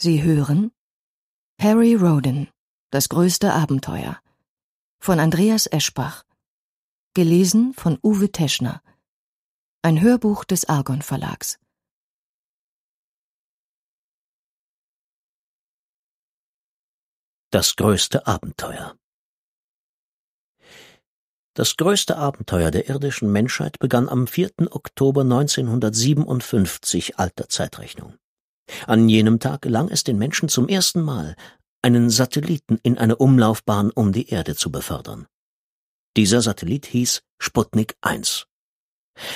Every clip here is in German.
Sie hören Harry Rodin, das größte Abenteuer von Andreas Eschbach, gelesen von Uwe Teschner, ein Hörbuch des Argon Verlags. Das größte Abenteuer das größte Abenteuer der irdischen Menschheit begann am 4. Oktober 1957 alter Zeitrechnung. An jenem Tag gelang es den Menschen zum ersten Mal, einen Satelliten in eine Umlaufbahn um die Erde zu befördern. Dieser Satellit hieß Sputnik 1.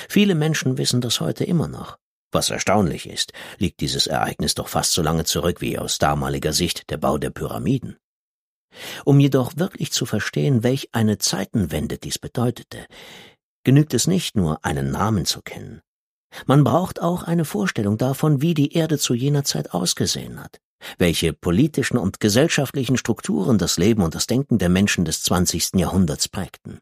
Viele Menschen wissen das heute immer noch. Was erstaunlich ist, liegt dieses Ereignis doch fast so lange zurück wie aus damaliger Sicht der Bau der Pyramiden. Um jedoch wirklich zu verstehen, welch eine Zeitenwende dies bedeutete, genügt es nicht nur, einen Namen zu kennen. Man braucht auch eine Vorstellung davon, wie die Erde zu jener Zeit ausgesehen hat, welche politischen und gesellschaftlichen Strukturen das Leben und das Denken der Menschen des 20. Jahrhunderts prägten.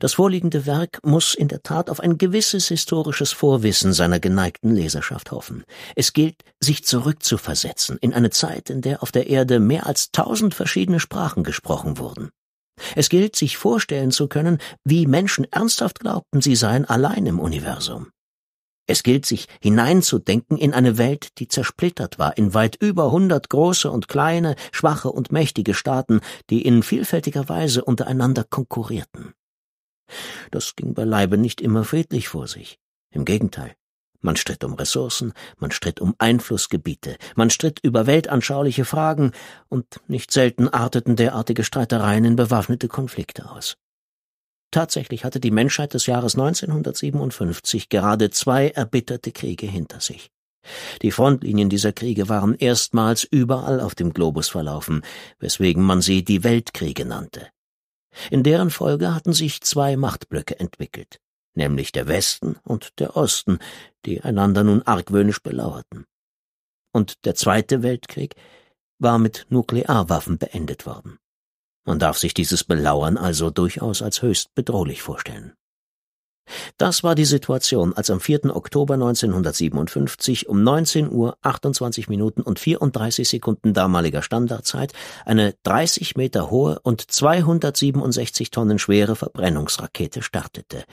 Das vorliegende Werk muss in der Tat auf ein gewisses historisches Vorwissen seiner geneigten Leserschaft hoffen. Es gilt, sich zurückzuversetzen in eine Zeit, in der auf der Erde mehr als tausend verschiedene Sprachen gesprochen wurden. Es gilt, sich vorstellen zu können, wie Menschen ernsthaft glaubten, sie seien allein im Universum. Es gilt sich hineinzudenken in eine Welt, die zersplittert war, in weit über hundert große und kleine, schwache und mächtige Staaten, die in vielfältiger Weise untereinander konkurrierten. Das ging beileibe nicht immer friedlich vor sich. Im Gegenteil. Man stritt um Ressourcen, man stritt um Einflussgebiete, man stritt über weltanschauliche Fragen, und nicht selten arteten derartige Streitereien in bewaffnete Konflikte aus. Tatsächlich hatte die Menschheit des Jahres 1957 gerade zwei erbitterte Kriege hinter sich. Die Frontlinien dieser Kriege waren erstmals überall auf dem Globus verlaufen, weswegen man sie die Weltkriege nannte. In deren Folge hatten sich zwei Machtblöcke entwickelt, nämlich der Westen und der Osten, die einander nun argwöhnisch belauerten. Und der Zweite Weltkrieg war mit Nuklearwaffen beendet worden. Man darf sich dieses Belauern also durchaus als höchst bedrohlich vorstellen. Das war die Situation, als am 4. Oktober 1957 um 19 Uhr 28 Minuten und 34 Sekunden damaliger Standardzeit eine 30 Meter hohe und 267 Tonnen schwere Verbrennungsrakete startete.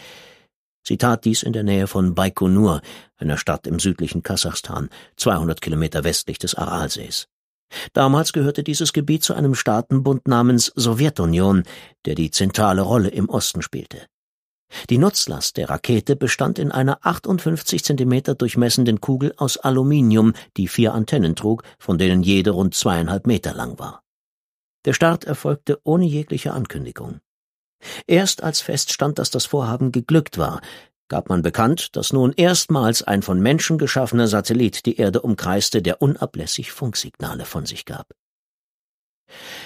Sie tat dies in der Nähe von Baikonur, einer Stadt im südlichen Kasachstan, 200 Kilometer westlich des Aralsees. Damals gehörte dieses Gebiet zu einem Staatenbund namens Sowjetunion, der die zentrale Rolle im Osten spielte. Die Nutzlast der Rakete bestand in einer 58 Zentimeter durchmessenden Kugel aus Aluminium, die vier Antennen trug, von denen jede rund zweieinhalb Meter lang war. Der Start erfolgte ohne jegliche Ankündigung. Erst als feststand, dass das Vorhaben geglückt war, gab man bekannt, dass nun erstmals ein von Menschen geschaffener Satellit die Erde umkreiste, der unablässig Funksignale von sich gab.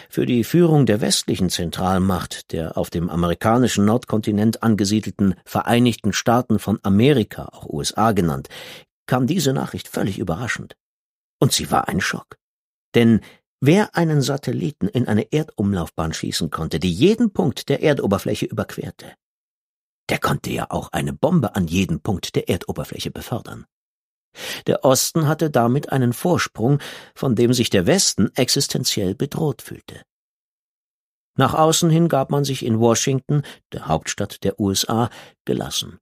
Für die Führung der westlichen Zentralmacht, der auf dem amerikanischen Nordkontinent angesiedelten Vereinigten Staaten von Amerika, auch USA genannt, kam diese Nachricht völlig überraschend. Und sie war ein Schock. Denn wer einen Satelliten in eine Erdumlaufbahn schießen konnte, die jeden Punkt der Erdoberfläche überquerte, der konnte ja auch eine Bombe an jeden Punkt der Erdoberfläche befördern. Der Osten hatte damit einen Vorsprung, von dem sich der Westen existenziell bedroht fühlte. Nach außen hin gab man sich in Washington, der Hauptstadt der USA, gelassen.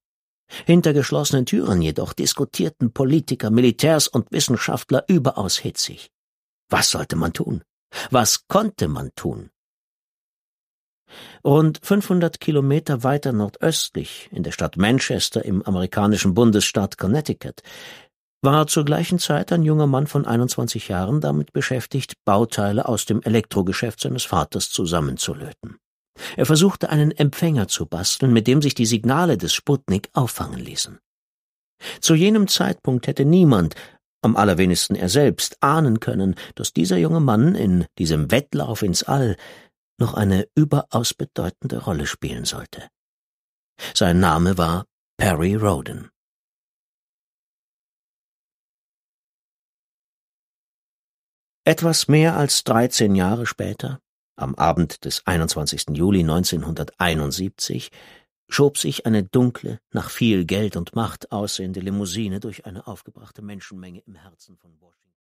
Hinter geschlossenen Türen jedoch diskutierten Politiker, Militärs und Wissenschaftler überaus hitzig. Was sollte man tun? Was konnte man tun? Rund 500 Kilometer weiter nordöstlich, in der Stadt Manchester im amerikanischen Bundesstaat Connecticut, war zur gleichen Zeit ein junger Mann von 21 Jahren damit beschäftigt, Bauteile aus dem Elektrogeschäft seines Vaters zusammenzulöten. Er versuchte einen Empfänger zu basteln, mit dem sich die Signale des Sputnik auffangen ließen. Zu jenem Zeitpunkt hätte niemand, am allerwenigsten er selbst, ahnen können, dass dieser junge Mann in diesem Wettlauf ins All noch eine überaus bedeutende Rolle spielen sollte. Sein Name war Perry Roden. Etwas mehr als 13 Jahre später, am Abend des 21. Juli 1971, schob sich eine dunkle, nach viel Geld und Macht aussehende Limousine durch eine aufgebrachte Menschenmenge im Herzen von Washington.